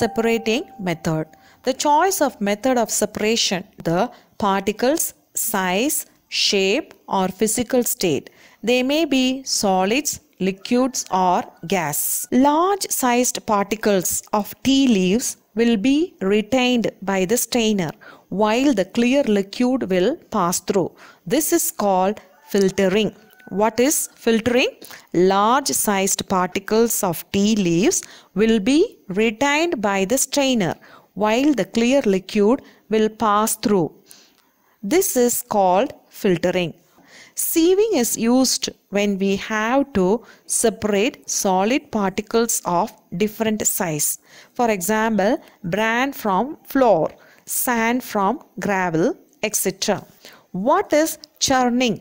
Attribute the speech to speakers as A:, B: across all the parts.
A: separating method. The choice of method of separation, the particles, size, shape or physical state. They may be solids, liquids or gas. Large sized particles of tea leaves will be retained by the strainer while the clear liquid will pass through. This is called filtering. What is filtering? Large sized particles of tea leaves will be retained by the strainer while the clear liquid will pass through. This is called filtering. Sieving is used when we have to separate solid particles of different size. For example, bran from flour, sand from gravel, etc. What is churning?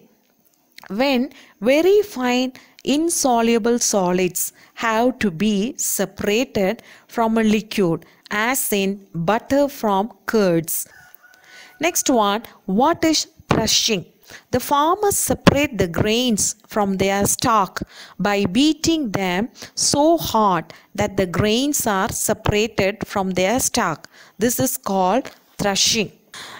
A: when very fine insoluble solids have to be separated from a liquid as in butter from curds. Next one, what is threshing? The farmers separate the grains from their stalk by beating them so hard that the grains are separated from their stalk. This is called threshing.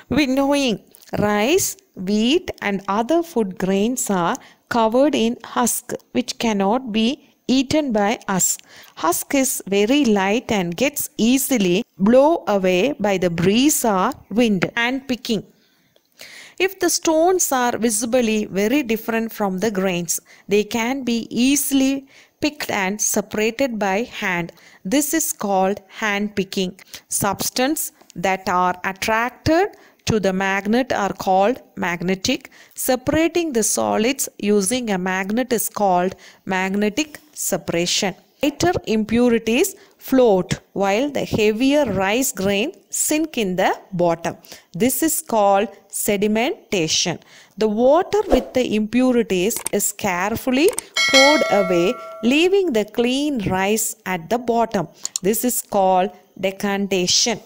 A: Winnowing. Rice wheat and other food grains are covered in husk which cannot be eaten by us. Husk is very light and gets easily blown away by the breeze or wind and picking. If the stones are visibly very different from the grains, they can be easily picked and separated by hand. This is called hand picking. Substance that are attracted to the magnet are called magnetic. Separating the solids using a magnet is called magnetic separation. Lighter impurities float while the heavier rice grain sink in the bottom. This is called sedimentation. The water with the impurities is carefully poured away leaving the clean rice at the bottom. This is called decantation.